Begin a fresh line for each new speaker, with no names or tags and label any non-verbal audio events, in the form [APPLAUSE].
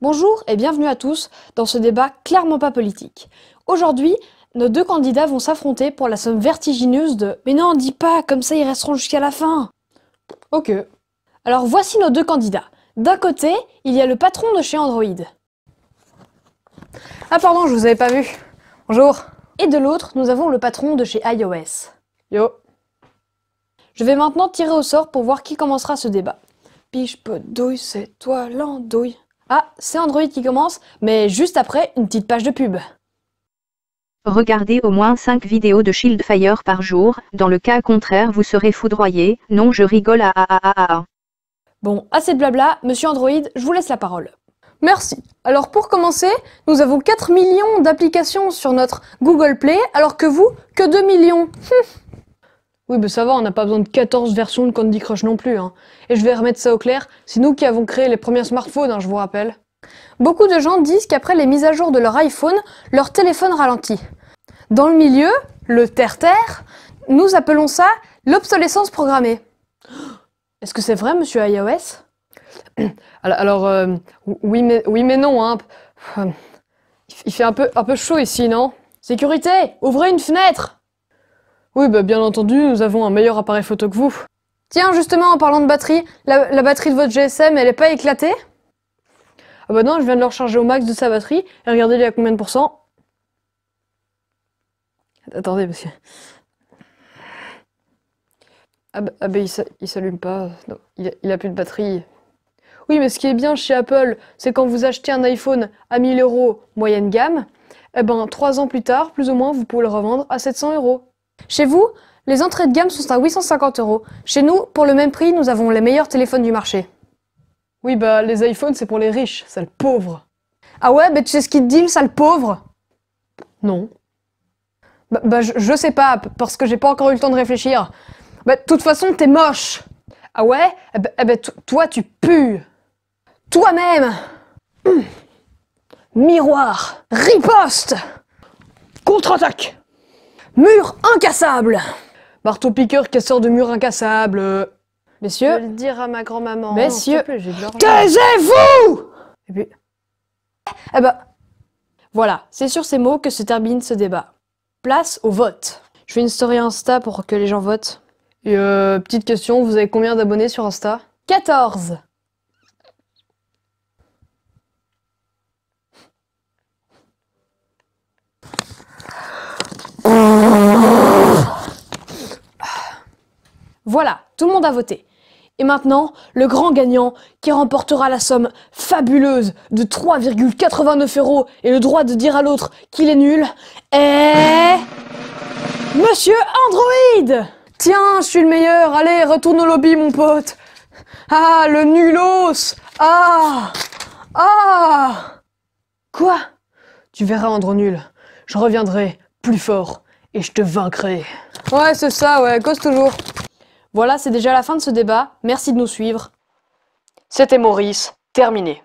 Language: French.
Bonjour et bienvenue à tous dans ce débat clairement pas politique. Aujourd'hui, nos deux candidats vont s'affronter pour la somme vertigineuse de Mais non, dis pas, comme ça ils resteront jusqu'à la fin. Ok. Alors voici nos deux candidats. D'un côté, il y a le patron de chez Android. Ah pardon, je vous avais pas vu. Bonjour. Et de l'autre, nous avons le patron de chez iOS. Yo. Je vais maintenant tirer au sort pour voir qui commencera ce débat. Piche, pot, douille, c'est toi l'andouille. Ah, c'est Android qui commence, mais juste après, une petite page de pub. Regardez au moins 5 vidéos de Shieldfire par jour, dans le cas contraire vous serez foudroyé, non je rigole à ah, ah, ah, Bon, assez de blabla, monsieur Android, je vous laisse la parole. Merci. Alors pour commencer, nous avons 4 millions d'applications sur notre Google Play, alors que vous, que 2 millions. [LAUGHS] Oui, mais ça va, on n'a pas besoin de 14 versions de Candy Crush non plus. Hein. Et je vais remettre ça au clair, c'est nous qui avons créé les premiers smartphones, hein, je vous rappelle. Beaucoup de gens disent qu'après les mises à jour de leur iPhone, leur téléphone ralentit. Dans le milieu, le terre-terre, nous appelons ça l'obsolescence programmée. [GASPS] Est-ce que c'est vrai, monsieur iOS [CLEARS THROAT] Alors, euh, oui, mais, oui, mais non. Hein. Il fait un peu, un peu chaud ici, non Sécurité Ouvrez une fenêtre oui, bah, bien entendu, nous avons un meilleur appareil photo que vous. Tiens, justement, en parlant de batterie, la, batterie de votre GSM, elle est pas éclatée Ah bah non, je viens de le recharger au max de sa batterie, et regardez, il à combien de pourcents Attendez, monsieur. Ah, bah, ah bah, il, s'allume pas, il, a, plus de batterie. Oui, mais ce qui est bien chez Apple, c'est quand vous achetez un iPhone à 1000 euros moyenne gamme, eh ben, trois ans plus tard, plus ou moins, vous pouvez le revendre à 700 euros. Chez vous, les entrées de gamme sont à 850 euros. Chez nous, pour le même prix, nous avons les meilleurs téléphones du marché. Oui, bah les iPhones, c'est pour les riches, sale pauvre. Ah ouais, bah tu sais ce qu'ils te disent, sale pauvre Non. Bah, bah je, sais pas, parce que j'ai pas encore eu le temps de réfléchir. Bah de toute façon, t'es moche. Ah ouais Eh bah, toi, tu pues. Toi-même hmm. Miroir Riposte Contre-attaque Mur incassable Marteau piqueur, casseur de mur incassable Messieurs. Je vais le dire à ma grand-maman. Messieurs. Taisez-vous Et puis. Eh ben. Voilà, c'est sur ces mots que se termine ce débat. Place au vote. Je fais une story Insta pour que les gens votent. Et euh, petite question, vous avez combien d'abonnés sur Insta 14 Voilà, tout le monde a voté. Et maintenant, le grand gagnant qui remportera la somme fabuleuse de 3,89 euros et le droit de dire à l'autre qu'il est nul est... Monsieur Android Tiens, je suis le meilleur, allez, retourne au lobby mon pote Ah, le nulos Ah Ah Quoi Tu verras Andro nul, je reviendrai plus fort et je te vaincrai. Ouais, c'est ça, ouais, cause toujours voilà, c'est déjà la fin de ce débat. Merci de nous suivre. C'était Maurice. Terminé.